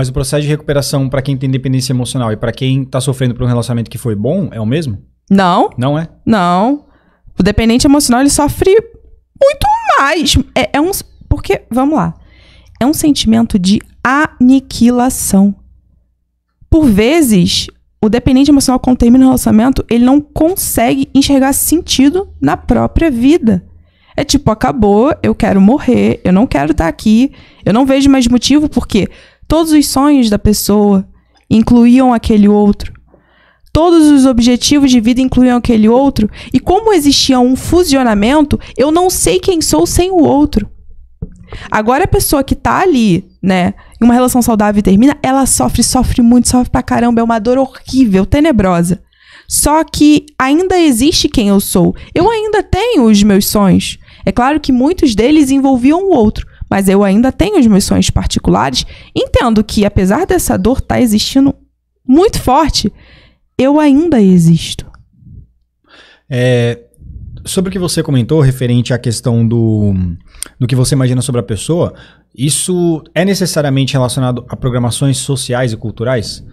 Mas o processo de recuperação para quem tem dependência emocional e para quem está sofrendo por um relacionamento que foi bom é o mesmo? Não. Não é? Não. O dependente emocional ele sofre muito mais. É, é um porque vamos lá, é um sentimento de aniquilação. Por vezes, o dependente emocional quando termina o relacionamento ele não consegue enxergar sentido na própria vida. É tipo, acabou, eu quero morrer, eu não quero estar tá aqui, eu não vejo mais motivo, porque Todos os sonhos da pessoa incluíam aquele outro. Todos os objetivos de vida incluíam aquele outro. E como existia um fusionamento, eu não sei quem sou sem o outro. Agora a pessoa que tá ali, né, em uma relação saudável e termina, ela sofre, sofre muito, sofre pra caramba. É uma dor horrível, tenebrosa. Só que ainda existe quem eu sou. Eu ainda tenho os meus sonhos. É claro que muitos deles envolviam o outro, mas eu ainda tenho as meus sonhos particulares, entendo que apesar dessa dor estar tá existindo muito forte, eu ainda existo. É, sobre o que você comentou referente à questão do, do que você imagina sobre a pessoa, isso é necessariamente relacionado a programações sociais e culturais?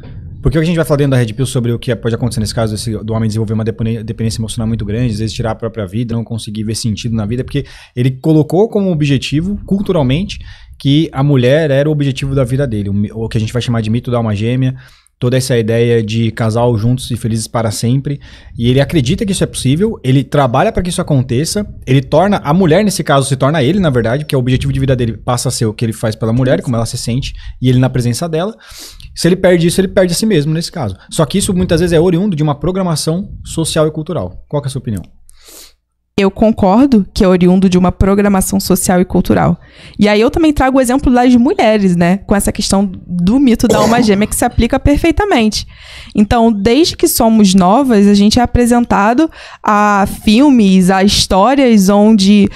Porque o que a gente vai falar dentro da Red Pill sobre o que pode acontecer nesse caso desse, do homem desenvolver uma dependência emocional muito grande, às vezes tirar a própria vida, não conseguir ver sentido na vida, porque ele colocou como objetivo, culturalmente, que a mulher era o objetivo da vida dele, o que a gente vai chamar de mito da alma gêmea, toda essa ideia de casal juntos e felizes para sempre. E ele acredita que isso é possível, ele trabalha para que isso aconteça, ele torna a mulher, nesse caso, se torna ele, na verdade, que é o objetivo de vida dele, passa a ser o que ele faz pela mulher, como ela se sente, e ele na presença dela. Se ele perde isso, ele perde a si mesmo, nesse caso. Só que isso muitas vezes é oriundo de uma programação social e cultural. Qual é a sua opinião? eu concordo que é oriundo de uma programação social e cultural. E aí eu também trago o exemplo das mulheres, né? Com essa questão do mito da alma gêmea que se aplica perfeitamente. Então, desde que somos novas, a gente é apresentado a filmes, a histórias onde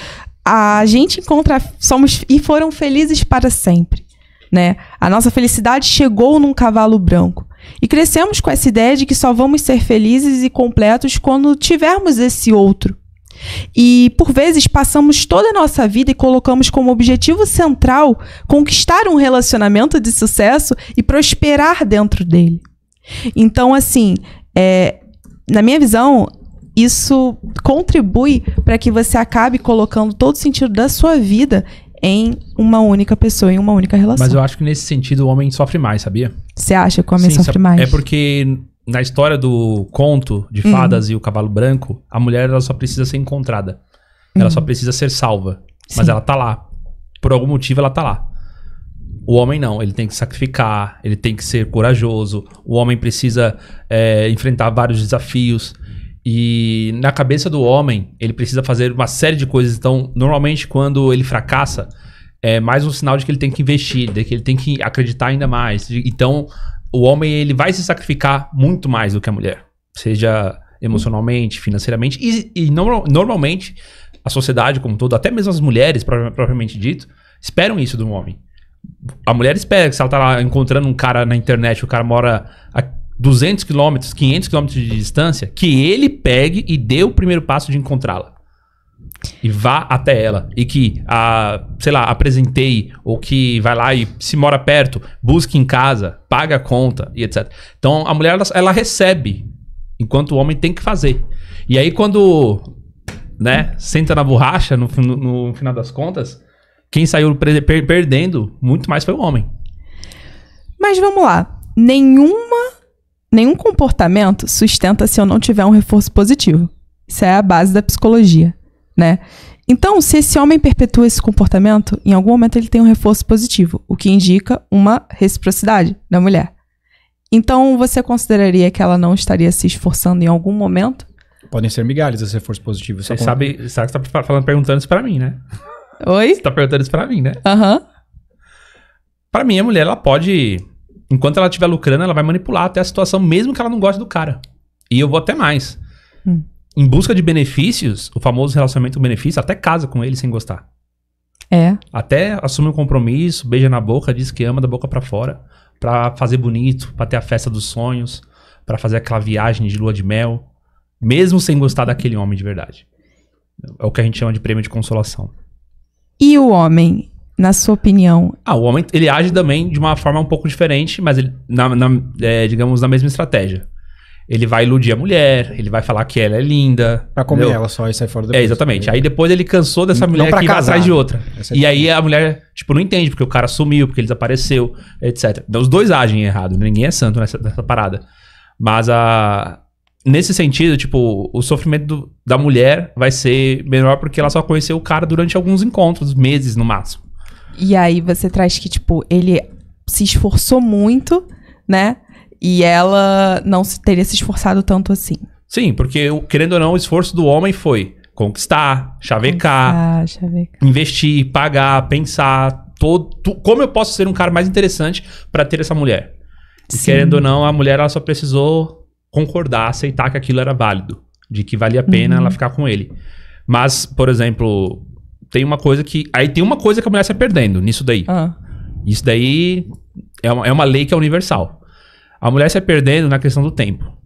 a gente encontra somos e foram felizes para sempre, né? A nossa felicidade chegou num cavalo branco. E crescemos com essa ideia de que só vamos ser felizes e completos quando tivermos esse outro e, por vezes, passamos toda a nossa vida e colocamos como objetivo central conquistar um relacionamento de sucesso e prosperar dentro dele. Então, assim, é, na minha visão, isso contribui para que você acabe colocando todo o sentido da sua vida em uma única pessoa, em uma única relação. Mas eu acho que nesse sentido o homem sofre mais, sabia? Você acha que o homem Sim, sofre mais? É porque na história do conto de uhum. fadas uhum. e o cavalo branco, a mulher ela só precisa ser encontrada. Ela uhum. só precisa ser salva. Sim. Mas ela tá lá. Por algum motivo ela tá lá. O homem não, ele tem que sacrificar, ele tem que ser corajoso, o homem precisa é, enfrentar vários desafios. E na cabeça do homem, ele precisa fazer uma série de coisas. Então, normalmente, quando ele fracassa, é mais um sinal de que ele tem que investir, de que ele tem que acreditar ainda mais. Então, o homem ele vai se sacrificar muito mais do que a mulher, seja emocionalmente, financeiramente e, e no, normalmente a sociedade como todo, até mesmo as mulheres propriamente dito, esperam isso do homem. A mulher espera que se ela tá lá encontrando um cara na internet, o cara mora a 200 quilômetros, 500 quilômetros de distância, que ele pegue e dê o primeiro passo de encontrá-la e vá até ela e que a, sei lá, apresentei ou que vai lá e se mora perto, busque em casa, paga a conta e etc. Então a mulher ela, ela recebe enquanto o homem tem que fazer. E aí quando, né, senta na borracha no, no, no final das contas, quem saiu perdendo muito mais foi o homem. Mas vamos lá, nenhuma nenhum comportamento sustenta se eu não tiver um reforço positivo. Isso é a base da psicologia né? Então, se esse homem perpetua esse comportamento, em algum momento ele tem um reforço positivo, o que indica uma reciprocidade da mulher. Então, você consideraria que ela não estaria se esforçando em algum momento? Podem ser migalhas esse reforço positivo. Você sabe, sabe que você está falando, perguntando isso pra mim, né? Oi? Você está perguntando isso pra mim, né? Aham. Uhum. Pra mim, a mulher, ela pode... Enquanto ela estiver lucrando, ela vai manipular até a situação, mesmo que ela não goste do cara. E eu vou até mais. Hum em busca de benefícios, o famoso relacionamento benefício, até casa com ele sem gostar. É. Até assume um compromisso, beija na boca, diz que ama da boca para fora, para fazer bonito, para ter a festa dos sonhos, para fazer aquela viagem de lua de mel, mesmo sem gostar daquele homem de verdade. É o que a gente chama de prêmio de consolação. E o homem, na sua opinião? Ah, o homem ele age também de uma forma um pouco diferente, mas ele, na, na é, digamos, na mesma estratégia. Ele vai iludir a mulher, ele vai falar que ela é linda. Pra comer entendeu? ela só e sair fora depois. É, exatamente. Aí depois ele cansou dessa mulher que casar. vai atrás de outra. É e aí a mulher, tipo, não entende, porque o cara sumiu, porque ele desapareceu, etc. Então, os dois agem errado, né? ninguém é santo nessa, nessa parada. Mas a, nesse sentido, tipo, o sofrimento do, da mulher vai ser menor porque ela só conheceu o cara durante alguns encontros, meses no máximo. E aí você traz que, tipo, ele se esforçou muito, né? E ela não se teria se esforçado tanto assim. Sim, porque, querendo ou não, o esforço do homem foi conquistar, chavecar, chavecar. investir, pagar, pensar. Todo, tu, como eu posso ser um cara mais interessante para ter essa mulher? E, querendo ou não, a mulher ela só precisou concordar, aceitar que aquilo era válido, de que valia a pena uhum. ela ficar com ele. Mas, por exemplo, tem uma coisa que. Aí tem uma coisa que a mulher está perdendo nisso daí. Uhum. Isso daí é uma, é uma lei que é universal. A mulher se é perdendo na questão do tempo.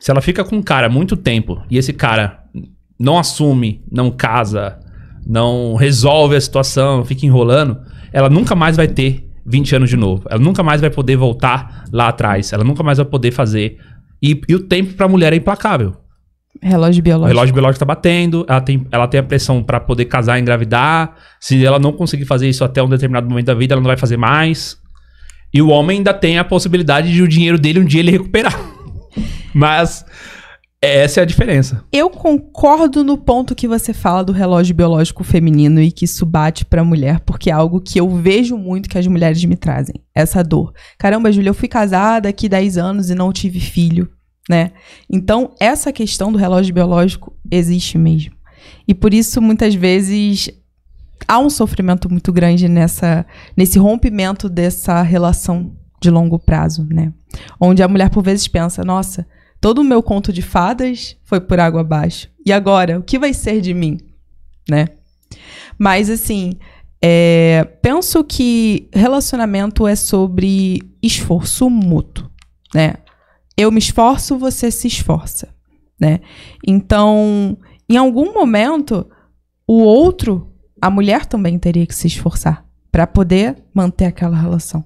Se ela fica com um cara muito tempo e esse cara não assume, não casa, não resolve a situação, fica enrolando, ela nunca mais vai ter 20 anos de novo. Ela nunca mais vai poder voltar lá atrás. Ela nunca mais vai poder fazer. E, e o tempo para a mulher é implacável. Relógio biológico. O relógio biológico tá batendo, ela tem, ela tem a pressão para poder casar, engravidar. Se ela não conseguir fazer isso até um determinado momento da vida, ela não vai fazer mais. E o homem ainda tem a possibilidade de o dinheiro dele um dia ele recuperar. Mas é, essa é a diferença. Eu concordo no ponto que você fala do relógio biológico feminino e que isso bate pra mulher, porque é algo que eu vejo muito que as mulheres me trazem. Essa dor. Caramba, Júlia, eu fui casada aqui 10 anos e não tive filho, né? Então, essa questão do relógio biológico existe mesmo. E por isso, muitas vezes, há um sofrimento muito grande nessa, nesse rompimento dessa relação de longo prazo, né? Onde a mulher por vezes pensa, nossa, todo o meu conto de fadas foi por água abaixo. E agora, o que vai ser de mim, né? Mas assim, é, penso que relacionamento é sobre esforço mútuo, né? Eu me esforço, você se esforça, né? Então, em algum momento, o outro a mulher também teria que se esforçar para poder manter aquela relação.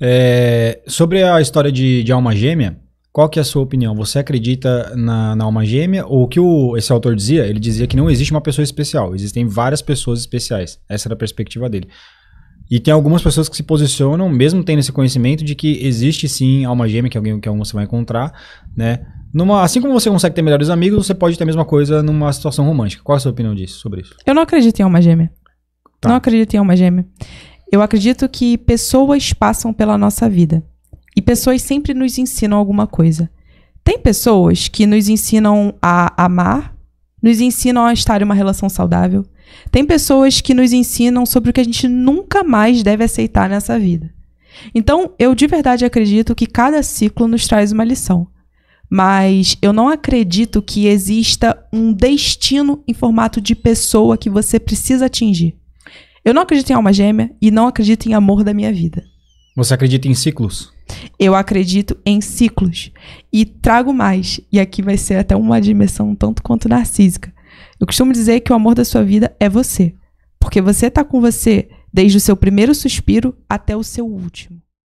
É, sobre a história de, de, alma gêmea, qual que é a sua opinião? Você acredita na, na alma gêmea? Ou o que o, esse autor dizia? Ele dizia que não existe uma pessoa especial, existem várias pessoas especiais. Essa era a perspectiva dele. E tem algumas pessoas que se posicionam, mesmo tendo esse conhecimento de que existe sim alma gêmea, que alguém que algum você vai encontrar, né? Numa, assim como você consegue ter melhores amigos, você pode ter a mesma coisa numa situação romântica. Qual é a sua opinião disso, sobre isso? Eu não acredito em alma gêmea. Tá. Não acredito em alma gêmea. Eu acredito que pessoas passam pela nossa vida. E pessoas sempre nos ensinam alguma coisa. Tem pessoas que nos ensinam a amar, nos ensinam a estar em uma relação saudável, tem pessoas que nos ensinam sobre o que a gente nunca mais deve aceitar nessa vida. Então, eu de verdade acredito que cada ciclo nos traz uma lição. Mas eu não acredito que exista um destino em formato de pessoa que você precisa atingir. Eu não acredito em alma gêmea e não acredito em amor da minha vida. Você acredita em ciclos? Eu acredito em ciclos. E trago mais. E aqui vai ser até uma dimensão tanto quanto narcísica. Eu costumo dizer que o amor da sua vida é você. Porque você está com você desde o seu primeiro suspiro até o seu último.